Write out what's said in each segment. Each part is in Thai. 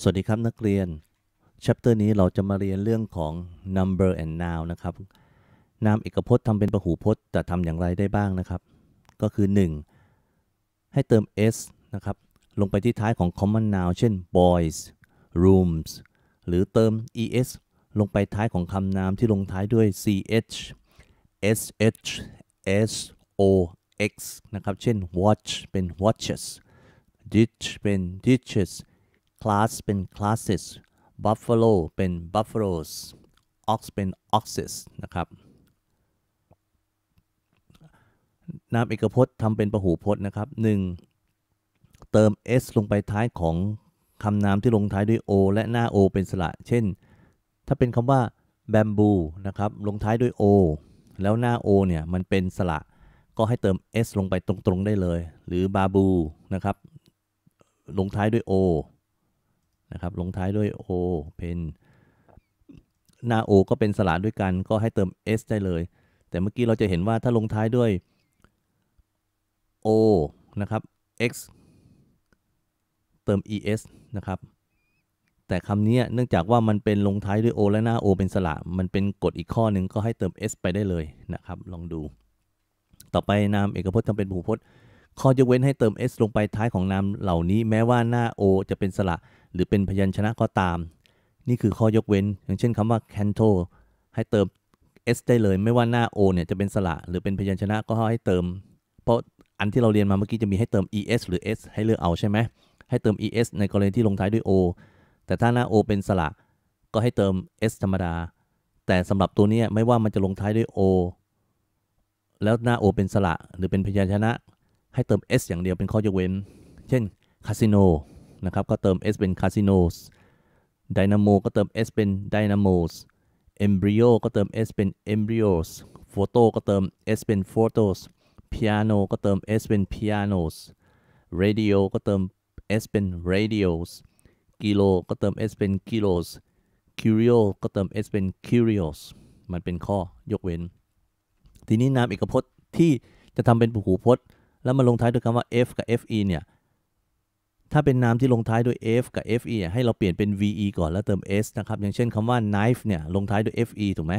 สวัสดีครับนักเรียน chapter นี้เราจะมาเรียนเรื่องของ number and noun นะครับ นามเอกพจน์ทำเป็นประหูพจน์จะทำอย่างไรได้บ้างนะครับ ก็คือ 1. ให้เติม s นะครับ ลงไปที่ท้ายของ common noun เช่น boys rooms หรือเติม es ลงไปท้ายของคำนามที่ลงท้ายด้วย ch sh sox นะครับ เช่น watch เป็น watches ditch เป็น ditches class เป็น classes buffalo เป็น buffaloes ox เป็น oxes นะครับ นามเอกพจน์ทำเป็นประหูพจน์นะครับ 1. เติม s ลงไปท้ายของคำนามที่ลงท้ายด้วย o และหน้า o เป็นสระ เช่น ถ้าเป็นคำว่า bamboo นะครับ ลงท้ายด้วย o แล้วหน้า o เนี่ยมันเป็นสระ ก็ให้เติม s ลงไปตรงๆ ได้เลย หรือ b a b o นะครับ ลงท้ายด้วย o นะครับลงท้ายด้วย O เป็นหน้า O ก็เป็นสระด้วยกัน ก็ให้เติม s ได้เลย แต่เมื่อกี้เราจะเห็นว่าถ้าลงท้ายด้วย O นะครับ x เติม es นะครับแต่คำนี้เนื่องจากว่ามันเป็นลงท้ายด้วย O และหน้า O เป็นสระมันเป็นกฎอีกข้อหนึ่งก็ให้เติม s ไปได้เลยนะครับลองดู ต่อไปนามเอกพจน์จำเป็นบุูพจน์ข้อยกเว้นให้เติม s ลงไปท้ายของนามเหล่านี้แม้ว่าหน้า o จะเป็นสระ หรือเป็นพยัญชนะก็ตาม นี่คือข้อยกเว้น อย่างเช่นคำว่า canto ให้เติม s ได้เลยไม่ว่าหน้า o เนี่ย จะเป็นสระ หรือเป็นพยัญชนะก็ให้เติม เพราะอันที่เราเรียนมาเมื่อกี้จะมีให้เติม es หรือ s ให้เลือกเอาใช่ไหมให้เติม es ในกรณีที่ลงท้ายด้วย o แต่ถ้าหน้า o เป็นสระ ก็ให้เติม s ธรรมดา แต่สำหรับตัวนี้ไม่ว่ามันจะลงท้ายด้วย o แล้วหน้า o เป็นสระ หรือเป็นพยัญชนะให้เติม s อย่างเดียวเป็นข้อยกเว้น เช่น คาสิโน นะครับ ก็เติม s เป็นคาสิโนสไดนาโมก็เติม s เป็นดินาโมสเอมบริโอก็เติม s เป็นเอมบริโอสโฟโต้ก็เติม s เป็นโฟโตสพิอาโนก็เติม s เป็นพิอาโนสเรดิโอก็เติม s เป็น radios กิโลก็เติม s เป็น kilos curio ก็เติม s เป็น curios มันเป็นข้อยกเว้น ทีนี้นามเอกพจน์ที่จะทำเป็นหูพจน์แล้วมาลงท้าย ด้วยคำว่า f กับ fe เนี่ย ถ้าเป็นนามที่ลงท้ายด้วย f กับ fe ให้เราเปลี่ยนเป็น ve ก่อนแล้วเติม s นะครับ อย่างเช่นคำว่า knife เนี่ย ลงท้ายด้วย fe ถูกไหม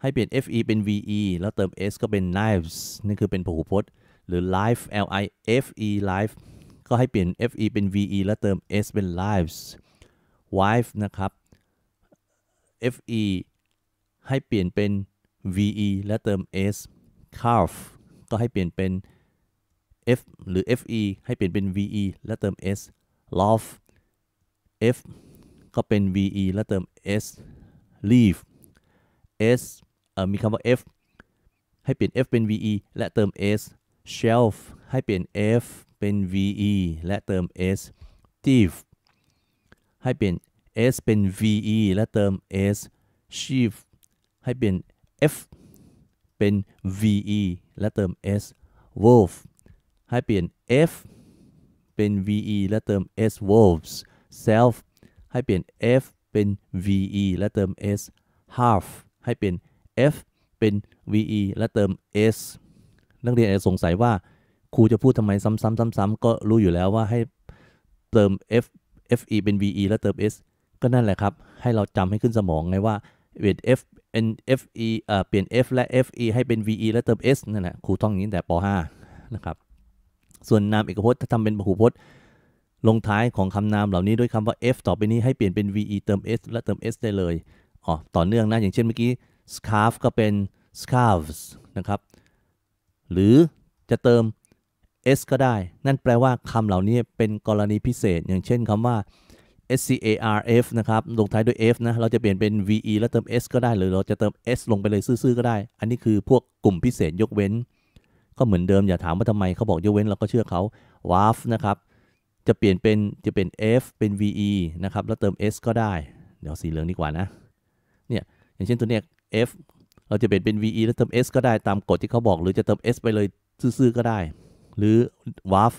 ให้เปลี่ยน fe เป็น ve แล้วเติม s ก็เป็น knives นี่คือเป็นพหูพจน์ หรือ life l i f e life ก็ให้เปลี่ยน fe เป็น ve แล้วเติม s เป็น lives wife นะครับ fe ให้เปลี่ยนเป็น ve แล้วเติม s calf ก็ให้เปลี่ยนเป็น f หรือ fe ให้เปลี่ยนเป็น ve และเติม s l o v e f ก็เป็น ve และเติม s leave s มีคำว่า f ให้เปลี่ยน f เป็น ve และเติม s shelf ให้เปลี่ยน f เป็น ve และเติม s thief ให้เปลี่ยน s เป็น ve และเติม s s h i e f ให้เปลี่ยน f เป็น ve และเติม s wolf ให้เปลี่ยน f เป็น ve และเติม s wolves self ให้เปลี่ยน f เป็น ve และเติม s half ให้เปลี่ยน f เป็น ve และเติม s นักเรียนอาจจะสงสัยว่าครูจะพูดทำไมซ้ำๆๆ ก็รู้อยู่แล้วว่าให้เติม f fe เป็น ve และเติม s ก็นั่นแหละครับ ให้เราจำให้ขึ้นสมองไงว่าเปลี่ยน f n fe เปลี่ยน f และ fe ให้เป็น ve และเติม s นั่นแหละครูท่องอย่างนี้แต่ป .5 นะครับส่วนนามเอกพจน์ถ้าทำเป็นพหูพจน์ ลงท้ายของคำนามเหล่านี้ด้วยคำว่า f ต่อไปนี้ให้เปลี่ยนเป็น ve เติม s และเติม s ได้เลยอ๋อต่อเนื่องนะ อย่างเช่นเมื่อกี้ scarf ก็เป็น scarves นะครับ หรือจะเติม s ก็ได้ นั่นแปลว่าคำเหล่านี้เป็นกรณีพิเศษ อย่างเช่นคำว่า scarf นะครับ ลงท้ายด้วย f นะ เราจะเปลี่ยนเป็น ve แล้วเติม s ก็ได้ หรือเราจะเติม s ลงไปเลยซื่อๆ ก็ได้ อันนี้คือพวกกลุ่มพิเศษยกเว้นก็เหมือนเดิมอย่าถามว่าทำไมเขาบอกยกเว้นเราก็เชื่อเขา WAF นะครับ จะเปลี่ยนเป็นจะเป็น F เป็น VE นะครับแล้วเติม S ก็ได้เดี๋ยวสีเหลืองดีกว่านะเนี่ยอย่างเช่นตัวเนี้ย F เราจะเปลี่ยนเป็น VE แล้วเติม S ก็ได้ตามกฎที่เขาบอกหรือจะเติม S ไปเลยซื่อๆก็ได้ หรือ WAF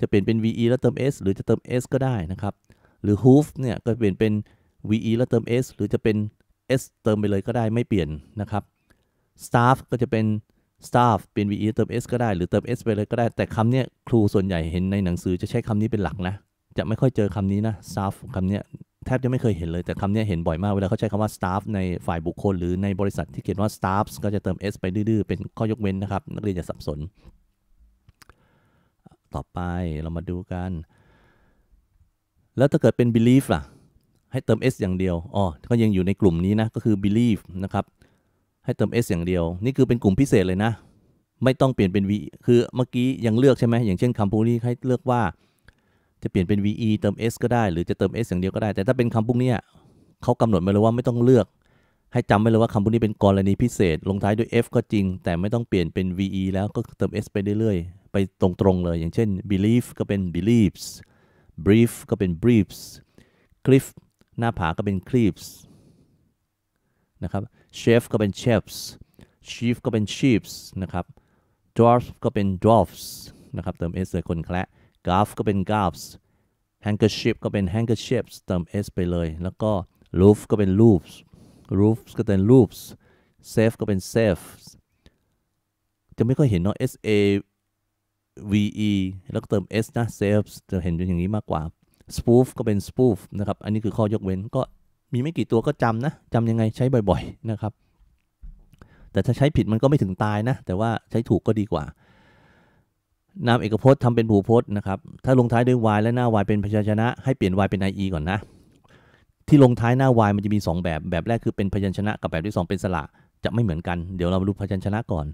จะเปลี่ยนเป็น VE แล้วเติม S หรือจะเติม S ก็ได้นะครับหรือ hoof เนี่ยก็เปลี่ยนเป็น VE แล้วเติม S หรือจะเป็น S เติมไปเลยก็ได้ไม่เปลี่ยนนะครับ staff ก็จะเป็น staff เป็น ve เติม s ก็ได้ หรือเติม s ไปเลยก็ได้ แต่คำเนี้ยครูส่วนใหญ่เห็นในหนังสือจะใช้คำนี้เป็นหลักนะ จะไม่ค่อยเจอคำนี้นะ staff คำเนี้ยแทบจะไม่เคยเห็นเลย แต่คำนี้เห็นบ่อยมาก เวลาเขาใช้คำว่า staff ในฝ่ายบุคคลหรือในบริษัทที่เขียนว่า staffs ก็จะเติม s ไปดื้อๆ เป็นข้อยกเว้นนะครับ นักเรียนจะสับสน ต่อไปเรามาดูกัน แล้วถ้าเกิดเป็น belief ล่ะ ให้เติม s อย่างเดียว อ๋อก็ยังอยู่ในกลุ่มนี้นะ ก็คือ belief นะครับให้เติม S อย่างเดียว นี่คือเป็นกลุ่มพิเศษเลยนะ ไม่ต้องเปลี่ยนเป็น V คือเมื่อกี้ยังเลือกใช่ไหม อย่างเช่นคำพวกนี้ให้เลือกว่า จะเปลี่ยนเป็น VE เติม S ก็ได้ หรือจะเติม S อย่างเดียวก็ได้ แต่ถ้าเป็นคำพวกนี้เขากำหนดไปเลยว่าไม่ต้องเลือก ให้จำไว้เลยว่าคำพวกนี้เป็นกรณีพิเศษ ลงท้ายด้วย F ก็จริง แต่ไม่ต้องเปลี่ยนเป็น VE แล้วก็เติม S ไปเรื่อยๆ ไปตรงๆเลย อย่างเช่น believe ก็เป็น believes brief ก็เป็น briefs cliff หน้าผา ก็เป็น cliffs นะครับเชฟก็เป็นเชฟส์ชีฟก็เป็นชีฟส์นะครับดอร์ฟก็เป็นอร์ฟส์นะครับเติมเอสเลยคนแคละกาฟก็เป็นกาฟส์แฮงเกอร์ชิ e ก็เป็นแฮงเกอร์ชิ e ส์เติมเอสไปเลย แล้วก็ลูฟก็เป็นลูฟส์ลูฟส์ก็เป็นลูฟส์เซฟก็เป็นเซฟส์จะไม่ค่อยเห็นเนาะ s a v e แล้วก็เติม s นะ s a ฟ e s จะเห็นนอย่างนี้มากกว่า spoof ก็เป็น spoof นะครับ อันนี้คือข้อยกเว้นก็มีไม่กี่ตัวก็จำนะจำยังไงใช้บ่อยๆนะครับ แต่ถ้าใช้ผิดมันก็ไม่ถึงตายนะ แต่ว่าใช้ถูกก็ดีกว่านามเอกพจน์ทำเป็นผูพจน์นะครับถ้าลงท้ายด้วย y และหน้า y เป็นพยัญชนะ ให้เปลี่ยน y เป็น ie ก่อนนะที่ลงท้ายหน้า y มันจะมี 2 แบบแบบแรกคือเป็นพยัญชนะกับแบบที่ 2 เป็นสระ จะไม่เหมือนกันเดี๋ยวเรามาดูพยัญชนะก่อน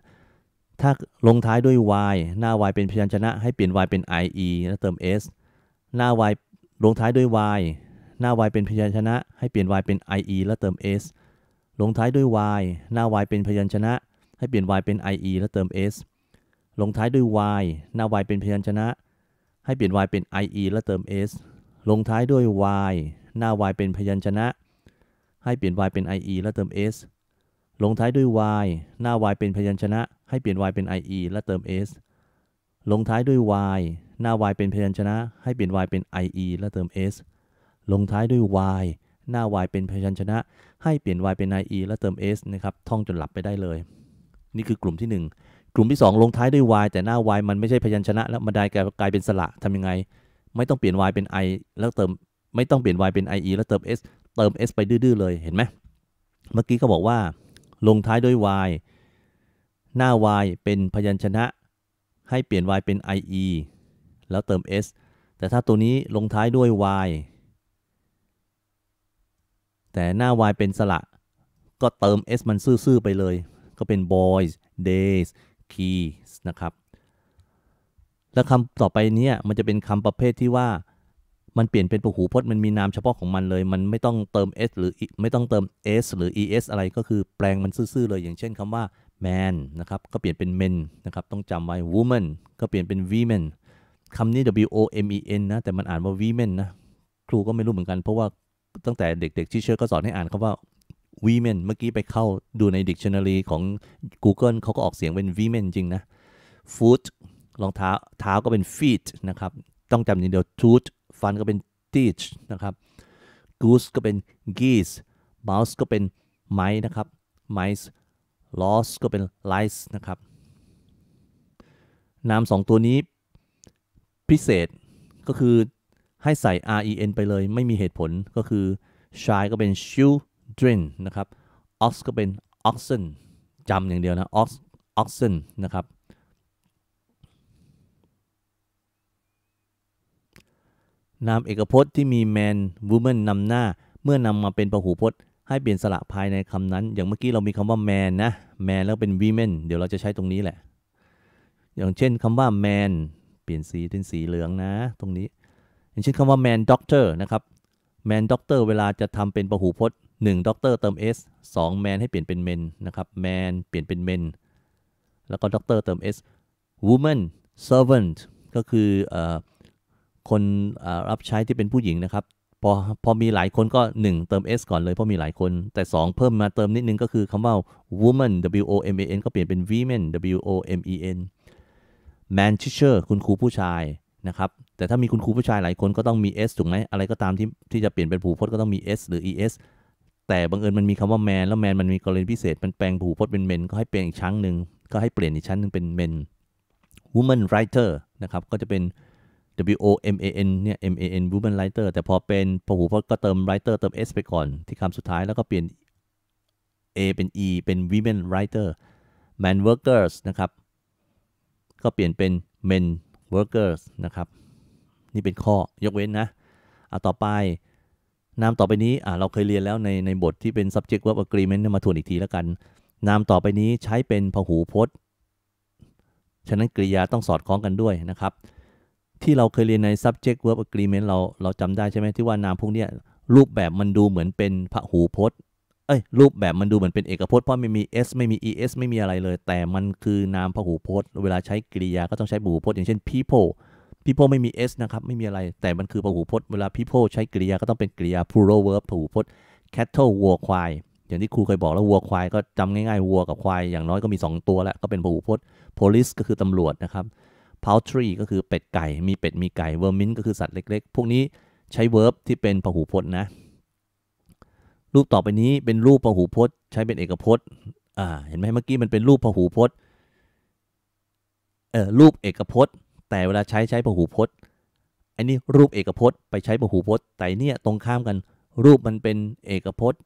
ถ้าลงท้ายด้วย y หน้า y เป็นพยัญชนะ ให้เปลี่ยน y เป็น ie แล้วเติม s หน้า y ลงท้ายด้วย y หน้า y เป็นพยัญชนะ ให้เปลี่ยน y เป็น ie และเติม s ลงท้ายด้วย y หน้า y เป็นพยัญชนะ ให้เปลี่ยน y เป็น ie และเติม s ลงท้ายด้วย y หน้า y เป็นพยัญชนะ ให้เปลี่ยน y เป็น ie และเติม s ลงท้ายด้วย y หน้า y เป็นพยัญชนะ ให้เปลี่ยน y เป็น ie และเติม s ลงท้ายด้วย y หน้า y เป็นพยัญชนะ ให้เปลี่ยน y เป็น ie และเติม s ลงท้ายด้วย y หน้า y เป็นพยัญชนะ ให้เปลี่ยน y เป็น ie และเติม s ลงท้ายด้วย y หน้า y เป็นพยัญชนะ ให้เปลี่ยน y เป็น ie และเติม s นะครับ ท่องจนหลับไปได้เลย นี่คือกลุ่มที่ 1 กลุ่มที่ 2 ลงท้ายด้วย y แต่หน้า y มันไม่ใช่พยัญชนะ แล้วมันได้กลายเป็นสระทำยังไง ไม่ต้องเปลี่ยน y เป็น i แล้วเติม ไม่ต้องเปลี่ยน y เป็น ie แล้วเติม s เติม s ไปดื้อๆ เลย เห็นไหม เมื่อกี้เขาบอกว่า ลงท้ายด้วย y หน้า y เป็นพยัญชนะ ให้เปลี่ยน y เป็น ie แล้วเติม s แต่ถ้าตัวนี้ลงท้ายด้วย y แต่หน้าวายเป็นสระ ก็เติม S มันซื่อๆไปเลย ก็เป็น boys days keys นะครับ แล้วคำต่อไปนี้มันจะเป็นคำประเภทที่ว่ามันเปลี่ยนเป็นประหูพจน์มันมีนามเฉพาะของมันเลย มันไม่ต้องเติม s หรือไม่ต้องเติม s หรือ es อะไรก็คือแปลงมันซื่อๆเลย อย่างเช่นคำว่า man นะครับก็เปลี่ยนเป็น men นะครับ ต้องจำไว้ woman ก็เปลี่ยนเป็น women คำนี้ w o m e n นะแต่มันอ่านว่า women นะครูก็ไม่รู้เหมือนกันเพราะว่าตั้งแต่เด็กๆที่เชิญก็สอนให้อ่านคาว่า women เมื่อกี้ไปเข้าดูใน dictionary ของ Google เขาก็ออกเสียงเป็น women จริงนะ foot รองเท้าเท้าก็เป็น feet นะครับ ต้องจำนิดเดียว tooth ฟันก็เป็น teach นะครับ goose ก็เป็น geese mouse ก็เป็น mice นะครับ mice loss ก็เป็น lies นะครับ นามสองตัวนี้ พิเศษก็คือให้ใส่ ren ไปเลยไม่มีเหตุผลก็คือ shy ก็เป็น children นะครับ ox ก็เป็น oxen จำอย่างเดียวนะ ox oxen นะครับ นามเอกพจน์ที่มี man woman นำหน้า เมื่อนำมาเป็นประหูพจน์ให้เปลี่ยนสระภายในคำนั้น อย่างเมื่อกี้เรามีคำว่า man นะ man แล้วเป็น women เดี๋ยวเราจะใช้ตรงนี้แหละ อย่างเช่นคำว่า man เปลี่ยนสีเป็นสีเหลืองนะ ตรงนี้างเช่นคำว่า man doctor นะครับ man doctor เวลาจะทำเป็นประหูพจน์1 doctor เติม s 2 man ให้เปลี่ยนเป็น men นะครับ man เปลี่ยนเป็น men แล้วก็ doctor เติม s woman servant ก็คืออคนรับใช้ที่เป็นผู้หญิงนะครับ พอพอมีหลายคนก็ 1 เติม s ก่อนเลยเพราะมีหลายคน แต่ 2 เพิ่มมาเติมนิดนึงก็คือคำว่า woman w o m a n ก็เปลี่ยนเป็น women w o m e n man teacher คุณครูผู้ชายนะครับแต่ถ้ามีคุณครูผู้ชายหลายคนก็ต้องมี S ถูกไหม อะไรก็ตามที่ที่จะเปลี่ยนเป็นผูพจน์ก็ต้องมี S หรือ es แต่บังเอิญมันมีคำว่าแมนแล้วแมนมันมีกรณีพิเศษ มันแปลงผูพจน์เป็นเมนก็ให้เปลี่ยนอีกชั้นหนึ่งก็ให้เปลี่ยนอีกชั้นหนึ่งเป็นเมน woman writer นะครับ ก็จะเป็น w o m a n เนี่ย m a n woman writer แต่พอเป็นพหูพจน์ก็เติม writer เติม s ไปก่อนที่คำสุดท้ายแล้วก็เปลี่ยน a เป็น e เป็น women writer man workers นะครับ ก็เปลี่ยนเป็น men workers นะครับนี่เป็นข้อยกเว้นนะอ่ะต่อไปนามต่อไปนี้อ่ะเราเคยเรียนแล้วในในบทที่เป็น subject verb agreement มาทวนอีกทีแล้วกัน นามต่อไปนี้ใช้เป็นพหูพจน์ ฉะนั้นกริยาต้องสอดคล้องกันด้วยนะครับ ที่เราเคยเรียนใน subject verb agreement เราเราจำได้ใช่ไหมที่ว่านามพวกนี้รูปแบบมันดูเหมือนเป็นพหูพจน์เอ้ยรูปแบบมันดูเหมือนเป็นเอกพจน์เพราะไม่มี s ไม่มี es ไม่มีอะไรเลย แต่มันคือนามพหูพจน์ เวลาใช้กริยาก็ต้องใช้พหูพจน์อย่างเช่น people พี o p l ไม่มี s นะครับ ไม่มีอะไรแต่มันคือพหูพจน์เวลาพี o p l ใช้กริยาก็ต้องเป็นกริยา plural verb พหูพจน์ cattle วัวควายอย่างที่ครูเคยบอกแล้ววัวควายก็จำง่ายๆวัวกับควายอย่างน้อยก็มี 2 ตัวแล้ว ก็เป็นพหูพจน์ police ก็คือตำรวจนะครับ poultry ก็คือเป็ดไก่มีเป็ด มีไก่ vermin ก็คือสัตว์เล็กๆ พวกนี้ใช้ verb ที่เป็นพหูพจน์นะรูปต่อไปนี้เป็นรูปพหูพจน์ใช้เป็นเอกพจน์อ่าเห็นไหมเมื่อกี้มันเป็นรูปพหูพจน์เอ่อรูปเอกพจน์แต่เวลาใช้ใช้ประหูพจน์อันนี้รูปเอกพจน์ไปใช้ประหูพจน์ แต่เนี่ยตรงข้ามกัน รูปมันเป็นเอกพจน์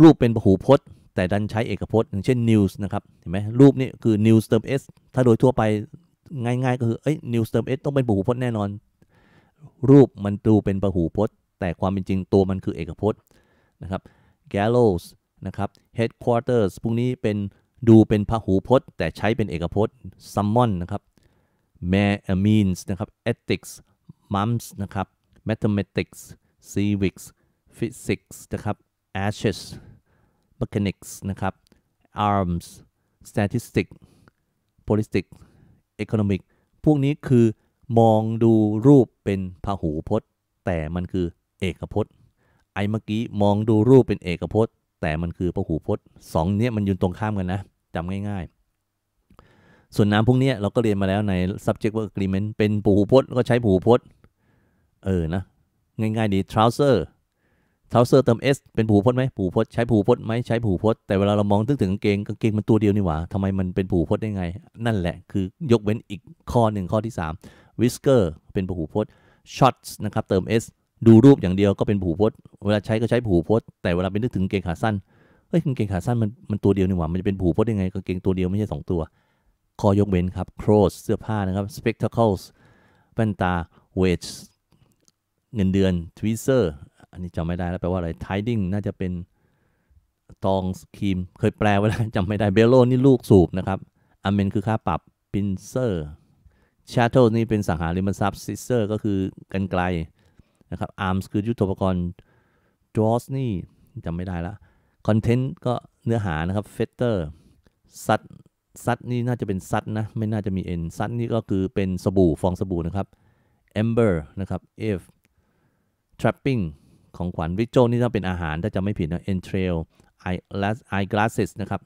รูปเป็นประหูพจน์ แต่ดันใช้เอกพจน์อย่างเช่น news นะครับเห็นไหมรูปนี่คือ news เติม s ถ้าโดยทั่วไปง่ายๆก็คือเอ้ย news เติม s ต้องเป็นประหูพจน์แน่นอน รูปมันดูเป็นประหูพจน์ แต่ความเป็นจริงตัวมันคือเอกพจน์นะครับ gallows นะครับ headquarters พวกนี้เป็นดูเป็นพหูพจน์ แต่ใช้เป็นเอกพจน์ summon นะครับ Math a m i n s นะครับ Ethics Mums นะครับ Mathematics Civics Physics นะครับ Ashes Mechanics นะครับ Arms Statistics Politics Economic พวกนี้คือมองดูรูปเป็นพหูพจน์ แต่มันคือเอกพจน์ไอเมื่อกี้มองดูรูปเป็นเอกพจน์ แต่มันคือพหูพจน์สองเนี้ยมันยืนตรงข้ามกันนะจำง่ายๆส่วนน้ำพวกนี้เราก็เรียนมาแล้วใน subject verb agreement เป็นปูหูพจน์ก็ใช้ปูหูพจน์เออนะ ง่ายๆดี trouser trouser เติม s เป็นผูหพจน์ไหมผูหพจน์ใช้ผูหพจน์ไหมใช้ผูหพจน์แต่เวลาเรามองตึงถึงกางเกงกางเกงมันตัวเดียวนี่หว่าทำไมมันเป็นผูหพจน์ได้ไง นั่นแหละคือยกเว้นอีกข้อหนึ่งข้อที่ 3 whisker เป็นผูหพจน์ shots r นะครับเติม s ดูรูปอย่างเดียวก็เป็นผูหพจน์เวลาใช้ก็ใช้ผูหพจน์แต่เวลาเป็นนึกถึงเกงขาสั้นเฮ้ยกางเกงขาสั้นมันมันตัวเดียวนี่หว่ามันจะเป็นผูพจน์ได้ไงกางเกงตัวเดียวไม่ใช่2ตัวข้อยกเว้นครับ clothes เสื้อผ้านะครับ spectacles แว่นตา wage เงินเดือน tweezer อันนี้จำไม่ได้แล้วแปลว่าอะไร tiding น่าจะเป็นตองครีมเคยแปลไว้แล้วจำไม่ได้เบลโลนี่ลูกสูบนะครับอเมน คือค่าปรับ pincer shuttle นี่เป็นสังหาริมทรัพย์ scissor ก็คือกันไกลนะครับ arms คือยุทธปกรณ์อ a w s นี่จำไม่ได้ละ content ก็เนื้อหานะครับ fetter ซั d ซัดนี่น่าจะเป็นซัดนะ ไม่น่าจะมีเอ็นซัดนี่ก็คือเป็นสบู่ฟองสบู่นะครับ amber นะครับ f trapping ของขวัญวิโจนี่ต้องเป็นอาหาร ถ้าจะไม่ผิดนะ entrail eye glasses นะครับ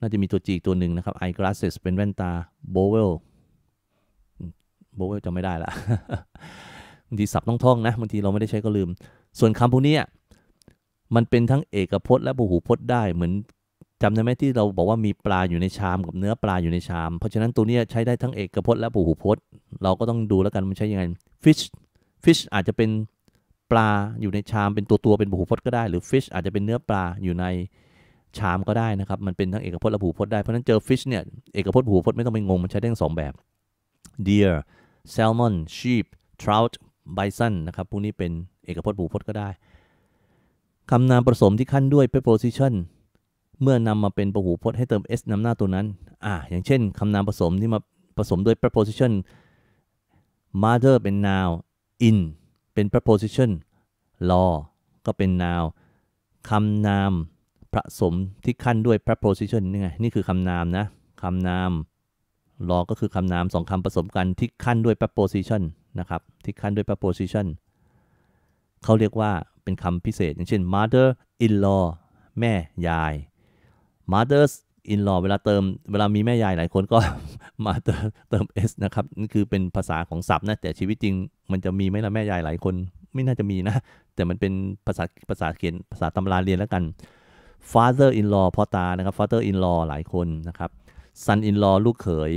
น่าจะมีตัวจีตัวหนึ่งนะครับ eye glasses เป็นแว่นตา bowel bowel จะไม่ได้ละบางทีสับต้องท่องนะบางทีเราไม่ได้ใช้ก็ลืม ส่วนคำพวกนี้มันเป็นทั้งเอกพจน์และุหูพจน์ได้เหมือนจำได้ไหมที่เราบอกว่ามีปลาอยู่ในชามกับเนื้อปลาอยู่ในชาม เพราะฉะนั้นตัวนี้ใช้ได้ทั้งเอกพจน์และปูหูพจน์ เราก็ต้องดูแล้วกันมันใช้ยังไง fish fish อาจจะเป็นปลาอยู่ในชามเป็นตัวตัวเป็นปูหูพจน์ก็ได้ หรือ fish อาจจะเป็นเนื้อปลาอยู่ในชามก็ได้นะครับมันเป็นทั้งเอกพจน์และผูพจน์ได้เพราะฉะนั้นเจอ fish เนี่ยเอกพจน์ผูพจน์ไม่ต้องไปงงมันใช้ได้ทั้งสองแบบ deer salmon sheep trout bison นะครับพวกนี้เป็นเอกพจน์ผูพจน์ก็ได้คำนามผสมที่ขั้นด้วย preposition เมื่อนำมาเป็นประหูพจน์ให้เติม s นำหน้าตัวนั้นอ่าอย่างเช่นคำนามผสมที่มาผสมโดย preposition mother เป็น noun in เป็น preposition law ก็เป็น noun คำนามผสมที่ขั้นด้วย preposition นี่ไง นี่คือคำนามนะ คำนาม law ก็คือคำนามสองคำผสมกันที่ขั้นด้วย preposition นะครับ ที่ขั้นด้วย preposition เขาเรียกว่าเป็นคำพิเศษอย่างเช่น mother in law แม่ยาย mothers in law เวลาเติม เวลามีแม่ยายหลายคนก็มาเติมเ s นะครับ นี่คือเป็นภาษาของศัพท์นะ แต่ชีวิตจริงมันจะมีไหมล่ะแม่ยายหลายคนไม่น่าจะมีนะ แต่มันเป็นภาษาภาษาเขียนภาษาตำราเรียนแล้วกัน father in law พ่อตา นะครับ father in law หลายคนนะครับ son in law ลูกเขย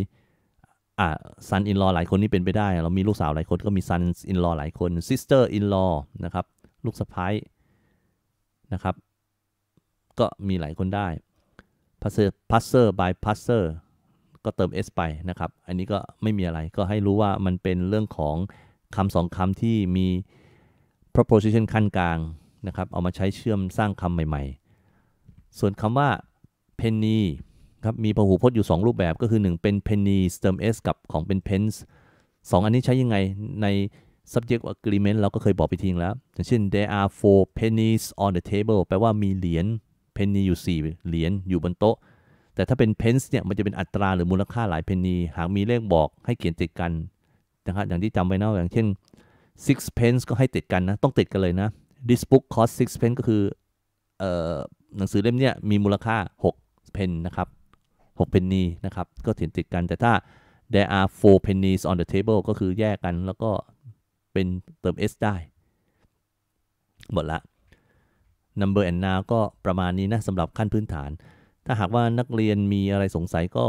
อ่า son in law หลายคนนี่เป็นไปได้ เรามีลูกสาวหลายคนก็มี son in law หลายคน sister in law นะครับ ลูกสะพ้ายนะครับ ก็มีหลายคนได้พอร์บาย by สเซอร์ก็เติม s ไปนะครับ อันนี้ก็ไม่มีอะไร ก็ให้รู้ว่ามันเป็นเรื่องของคำสองคำที่มี proposition ขั้นกลางนะครับ เอามาใช้เชื่อมสร้างคำใหม่ๆ ส่วนคำว่า penny ครับ มีพหูพจน์อยู่ 2 รูปแบบ ก็คือ 1 เป็น penny เติม s กับของเป็น pence 2อันนี้ใช้ยังไงใน subject agreement เราก็เคยบอกไปทิ้งแล้วอย่างเช่น there are four pennies on the table แปลว่ามีเหรียญเพนนีอยู่ 4 เหรียญอยู่บนโต๊ะ แต่ถ้าเป็นเพนส์เนี่ย มันจะเป็นอัตราหรือมูลค่าหลายเพนนีหากมีเลขบอกให้เขียนติดกันนะครับอย่างที่จำไว้นะอย่างเช่น six pence ก็ให้ติดกันนะ ต้องติดกันเลยนะ this book cost six pence ก็คืออหนังสือเล่มเนี้ยมีมูลค่า6เพนนะครับ6เพนนีนะครับ ก็เขียนติดกัน แต่ถ้า there are four pennies on the table ก็คือแยกกันแล้วก็เป็นเติม s ได้หมดละ Number and Now ก็ประมาณนี้นะสำหรับขั้นพื้นฐาน ถ้าหากว่านักเรียนมีอะไรสงสัยก็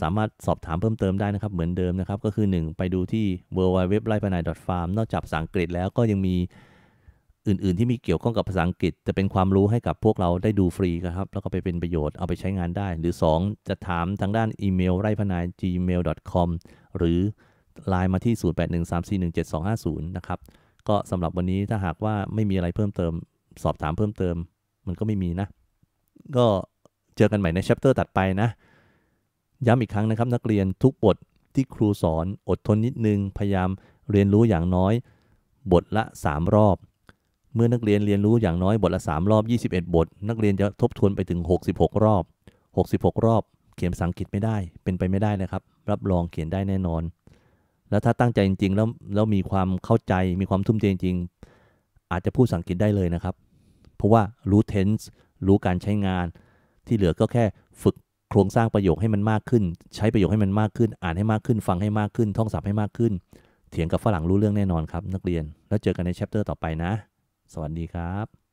สามารถสอบถามเพิ่มเติมได้นะครับเหมือนเดิมนะครับ ก็คือ 1 ไปดูที่ w w w l i f e n a i f a r m นอกจากภาษาอังกฤษแล้วก็ยังมีอื่นๆ ที่มีเกี่ยวข้องกับภาษาอังกฤษจะเป็นความรู้ให้กับพวกเราได้ดูฟรีครับ แล้วก็ไปเป็นประโยชน์เอาไปใช้งานได้ หรือ 2จะถามทางด้านอีเมลไร่พนาย gmail.com หรือไลน์มาที่0813417250นะครับก็สำหรับวันนี้ถ้าหากว่าไม่มีอะไรเพิ่มเติมสอบถามเพิ่มเติมมันก็ไม่มีนะ ก็เจอกันใหม่ในแชปเตอร์ตัดไปนะย้ำอีกครั้งนะครับ นักเรียนทุกบทที่ครูสอน อดทนนิดนึง พยายามเรียนรู้อย่างน้อยบทละ 3 รอบ เมื่อนักเรียนเรียนรู้อย่างน้อยบทละ 3 รอบ 21 บท นักเรียนจะทบทวนไปถึง 66 รอบ 66 รอบ เขียนภาษาอังกฤษไม่ได้เป็นไปไม่ได้นะครับ รับรองเขียนได้แน่นอน แล้วถ้าตั้งใจจริงๆแล้วแล้วมีความเข้าใจมีความทุ่มเทจริงอาจจะพูดภาษาอังกฤษได้เลยนะครับเพราะว่า รู้เทนส์รู้การใช้งาน ที่เหลือก็แค่ ฝึกโครงสร้างประโยคให้มันมากขึ้น ใช้ประโยคให้มันมากขึ้น อ่านให้มากขึ้นฟังให้มากขึ้นท่องศัพท์ให้มากขึ้น เถียงกับฝรั่งรู้เรื่องแน่นอนครับ นักเรียนแล้วเจอกันในแชปเตอร์ต่อไปนะ สวัสดีครับ